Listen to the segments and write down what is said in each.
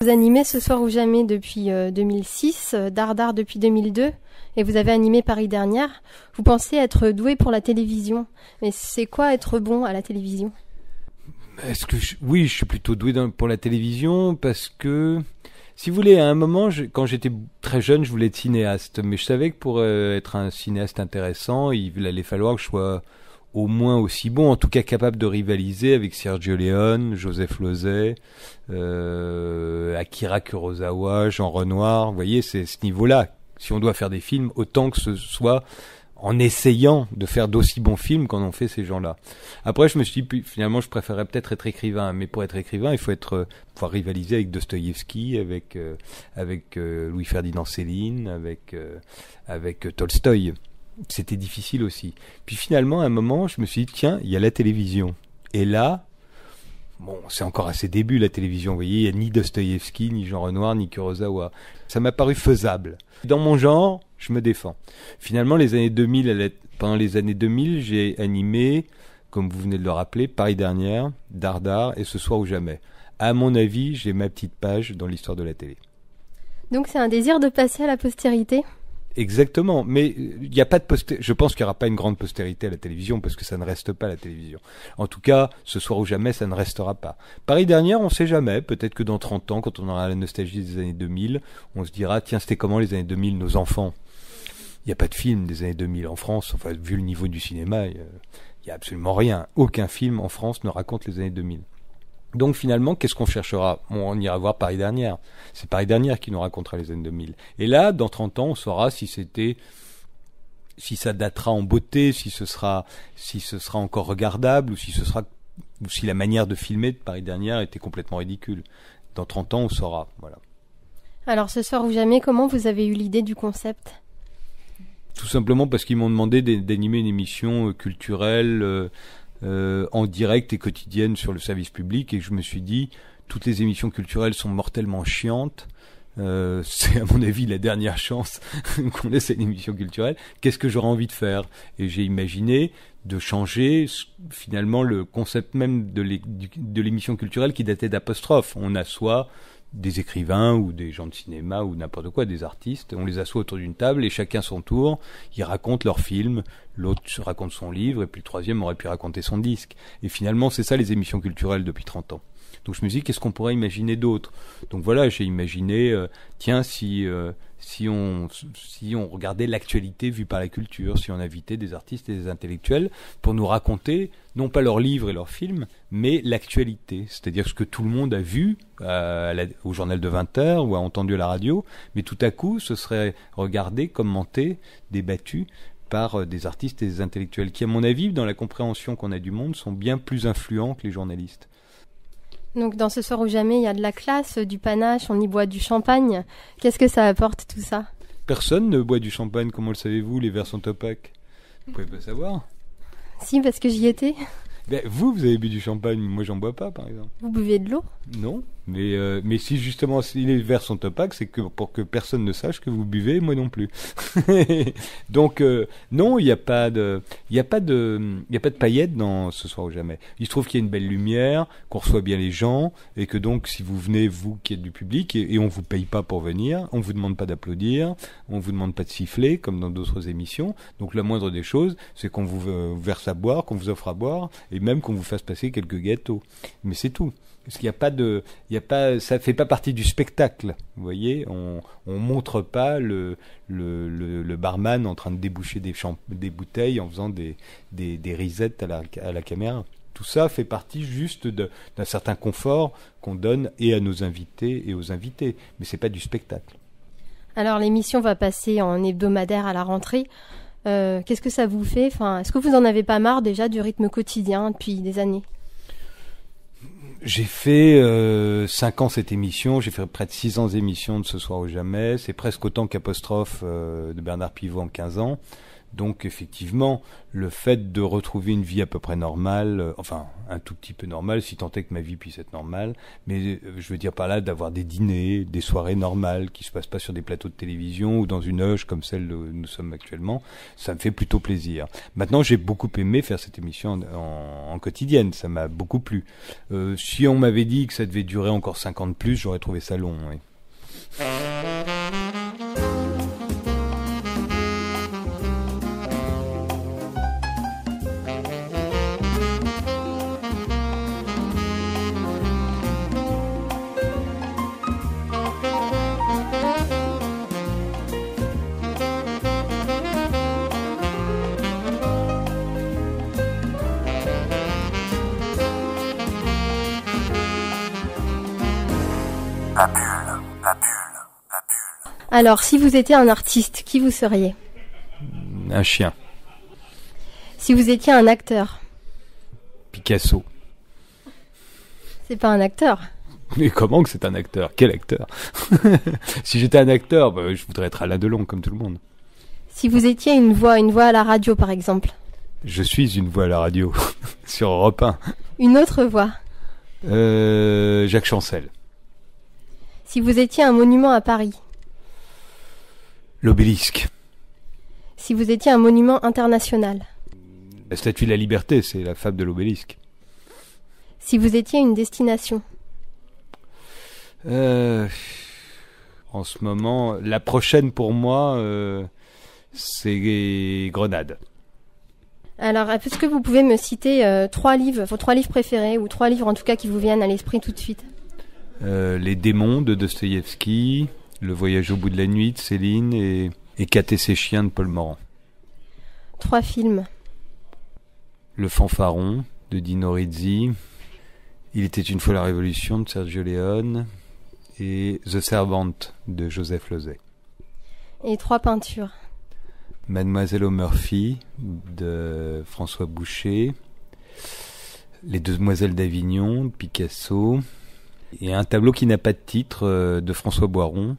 Vous animez Ce soir ou jamais depuis 2006, Dardar depuis 2002, et vous avez animé Paris dernière. Vous pensez être doué pour la télévision, mais c'est quoi être bon à la télévision est que oui, je suis plutôt doué pour la télévision parce que si vous voulez, à un moment, quand j'étais très jeune, je voulais être cinéaste, mais je savais que pour être un cinéaste intéressant, il allait falloir que je sois au moins aussi bon, en tout cas capable de rivaliser avec Sergio Leone, Joseph Lozet, Akira Kurosawa, Jean Renoir. Vous voyez, c'est ce niveau-là. Si on doit faire des films, autant que ce soit en essayant de faire d'aussi bons films qu'en ont fait ces gens-là. Après, je me suis dit, finalement, je préférerais peut-être être écrivain. Mais pour être écrivain, il faut être, euh, pouvoir rivaliser avec Dostoïevski, avec, euh, avec euh, Louis-Ferdinand Céline, avec, avec Tolstoï c'était difficile aussi. Puis finalement, à un moment, je me suis dit, tiens, il y a la télévision. Et là, bon, c'est encore à ses débuts la télévision, vous voyez, il n'y a ni Dostoïevski, ni Jean Renoir, ni Kurosawa. Ça m'a paru faisable. Dans mon genre, je me défends. Finalement, les années 2000, pendant les années 2000, j'ai animé, comme vous venez de le rappeler, Paris dernière, Dardar et Ce soir ou jamais. À mon avis, j'ai ma petite page dans l'histoire de la télé. Donc c'est un désir de passer à la postérité Exactement, mais il euh, n'y a pas de Je pense qu'il n'y aura pas une grande postérité à la télévision parce que ça ne reste pas la télévision. En tout cas, ce soir ou jamais, ça ne restera pas. Paris dernière, on ne sait jamais. Peut-être que dans 30 ans, quand on aura la nostalgie des années 2000, on se dira tiens, c'était comment les années 2000, nos enfants Il n'y a pas de film des années 2000 en France. Enfin, vu le niveau du cinéma, il n'y a absolument rien. Aucun film en France ne raconte les années 2000. Donc finalement, qu'est-ce qu'on cherchera On ira voir Paris dernière. C'est Paris dernière qui nous racontera les années 2000. Et là, dans 30 ans, on saura si c'était si ça datera en beauté, si ce sera si ce sera encore regardable ou si ce sera ou si la manière de filmer de Paris dernière était complètement ridicule. Dans 30 ans, on saura, voilà. Alors ce soir ou jamais, comment vous avez eu l'idée du concept Tout simplement parce qu'ils m'ont demandé d'animer une émission euh, culturelle euh, euh, en direct et quotidienne sur le service public et je me suis dit toutes les émissions culturelles sont mortellement chiantes. Euh, c'est à mon avis la dernière chance qu'on laisse à une émission culturelle. Qu'est-ce que j'aurais envie de faire Et j'ai imaginé de changer finalement le concept même de l'émission culturelle qui datait d'apostrophe. On a soit des écrivains ou des gens de cinéma ou n'importe quoi, des artistes. On les assoit autour d'une table et chacun son tour, ils racontent leur film, l'autre raconte son livre et puis le troisième aurait pu raconter son disque. Et finalement, c'est ça les émissions culturelles depuis 30 ans. Donc je me dis, qu'est-ce qu'on pourrait imaginer d'autre Donc voilà, j'ai imaginé, euh, tiens, si... Euh, si on, regardait l'actualité vue par la culture, si on invitait des artistes et des intellectuels pour nous raconter non pas leurs livres et leurs films, mais l'actualité, c'est-à-dire ce que tout le monde a vu euh, au journal de 20 heures ou a entendu à la radio, mais tout à coup ce serait regardé, commenté, débattu par euh, des artistes et des intellectuels qui, à mon avis, dans la compréhension qu'on a du monde, sont bien plus influents que les journalistes. Donc dans ce soir ou jamais, il y a de la classe, du panache, on y boit du champagne. Qu'est-ce que ça apporte tout ça Personne ne boit du champagne, comment le savez-vous Les verres sont opaques. Vous pouvez pas savoir. Si, parce que j'y étais. Ben, vous, vous avez bu du champagne, moi j'en bois pas par exemple. Vous buvez de l'eau Non. Mais, euh, mais si justement si les vers sont opaques, c'est que pour que personne ne sache que vous buvez, moi non plus. Donc euh, non, il n'y a pas de, il y a pas de, il y a pas de paillettes dans ce soir ou jamais. Il se trouve qu'il y a une belle lumière, qu'on reçoit bien les gens et que donc si vous venez vous qui êtes du public et, on ne vous paye pas pour venir, on vous demande pas d'applaudir, on vous demande pas de siffler comme dans d'autres émissions. Donc la moindre des choses, c'est qu'on vous euh, verse à boire, qu'on vous offre à boire et même qu'on vous fasse passer quelques gâteaux. Mais c'est tout parce qu'il n'y a pas de, il a pas, ça fait pas partie du spectacle. Vous voyez, on, ne montre pas le, barman en train de déboucher des, des bouteilles en faisant des, risettes à la, caméra. Tout ça fait partie juste d'un certain confort qu'on donne et à nos invités et aux invités, mais c'est pas du spectacle. Alors l'émission va passer en hebdomadaire à la rentrée. Euh, qu'est-ce que ça vous fait Enfin, est-ce que vous en avez pas marre déjà du rythme quotidien depuis des années j'ai fait euh, cinq ans cette émission, j'ai fait près de 6 ans d'émission de Ce Soir ou Jamais, c'est presque autant qu'Apostrophe euh, de Bernard Pivot en 15 ans. Donc effectivement, le fait de retrouver une vie à peu près normale, euh, enfin un tout petit peu normale, si tant est que ma vie puisse être normale, mais euh, je veux dire par là d'avoir des dîners, des soirées normales qui se passent pas sur des plateaux de télévision ou dans une loge comme celle où nous sommes actuellement, ça me fait plutôt plaisir. Maintenant, j'ai beaucoup aimé faire cette émission en, quotidienne, ça m'a beaucoup plu. Euh, si on m'avait dit que ça devait durer encore 50 plus, j'aurais trouvé ça long. Oui. Alors, si vous étiez un artiste, qui vous seriez Un chien. Si vous étiez un acteur Picasso. C'est pas un acteur. Mais comment que c'est un acteur Quel acteur Si j'étais un acteur, bah, je voudrais être Alain Delon comme tout le monde. Si vous étiez une voix, une voix à la radio par exemple Je suis une voix à la radio sur Europe 1. Une autre voix euh, Jacques Chancel. Si vous étiez un monument à Paris L'obélisque. Si vous étiez un monument international La statue de la liberté, c'est la fable de l'obélisque. Si vous étiez une destination euh, En ce moment, la prochaine pour moi, euh, c'est Grenade. Alors, est-ce que vous pouvez me citer euh, trois livres, vos trois livres préférés, ou trois livres en tout cas qui vous viennent à l'esprit tout de suite euh, Les démons de Dostoïevski, Le voyage au bout de la nuit de Céline et, et ses chiens de Paul Morand. Trois films. Le fanfaron de Dino Rizzi, Il était une fois la révolution de Sergio Leone et The Servant de Joseph Lozet. Et trois peintures. Mademoiselle O'Murphy de François Boucher, Les Demoiselles d'Avignon de Picasso, et un tableau qui n'a pas de titre euh, de François Boiron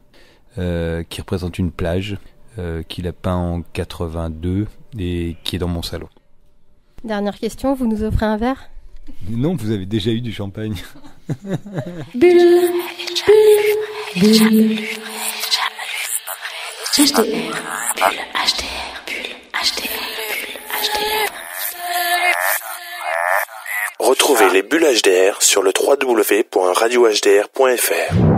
euh, qui représente une plage euh, qu'il a peint en 82 et qui est dans mon salon. Dernière question, vous nous offrez un verre Non, vous avez déjà eu du champagne. Bulle, bulle, HDR, HDR, HDR, Retrouvez ah. les bulles HDR sur le www.radiohdr.fr.